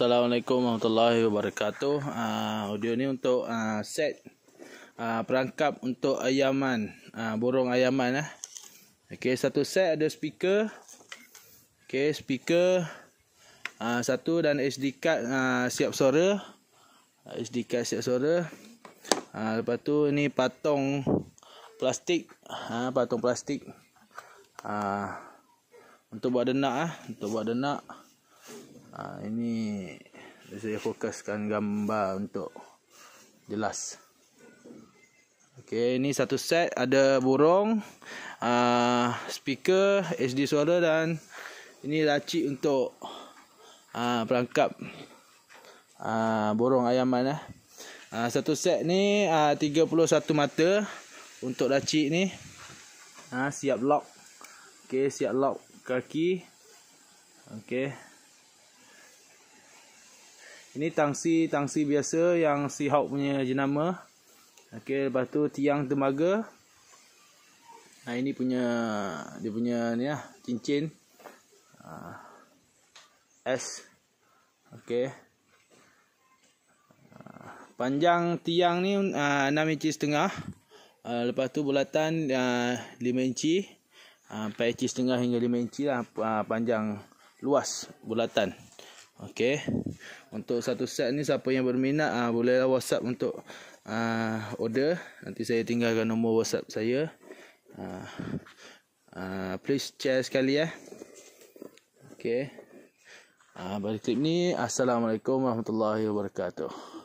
Assalamualaikum warahmatullahi wabarakatuh. Uh, audio ni untuk uh, set uh, perangkap untuk ayaman, uh, burung ayaman lah. Okay satu set ada speaker. okay speaker uh, satu dan SD card uh, siap suara. SD card siap suara. Uh, lepas tu ni patung plastik, uh, patung plastik. Uh, untuk buat denak ah, untuk buat denak. Ha, ini saya fokuskan gambar untuk jelas. Okey, ini satu set ada burung, uh, speaker, HD suara dan ini laci untuk uh, perangkap uh, burung ayaman eh. Uh, satu set ni uh, 31 mata untuk laci ni. Ha, siap lock. Okey, siap lock kaki. Okey. Ini tangsi tangsi biasa yang Seahawk punya jenama. Okey, lepas tu tiang temaga. Nah, ini punya dia punya ni lah, cincin. Uh, S. Okey. Uh, panjang tiang ni uh, ah, 6 inci setengah. Uh, lepas tu bulatan uh, 5 inci. Uh, 4 inci setengah hingga 5 inci lah uh, panjang luas bulatan. Okey untuk satu set ni siapa yang berminat ah bolehlah WhatsApp untuk ah order nanti saya tinggalkan nombor WhatsApp saya ah ah please share sekali eh Okay. ah bagi clip ni assalamualaikum warahmatullahi wabarakatuh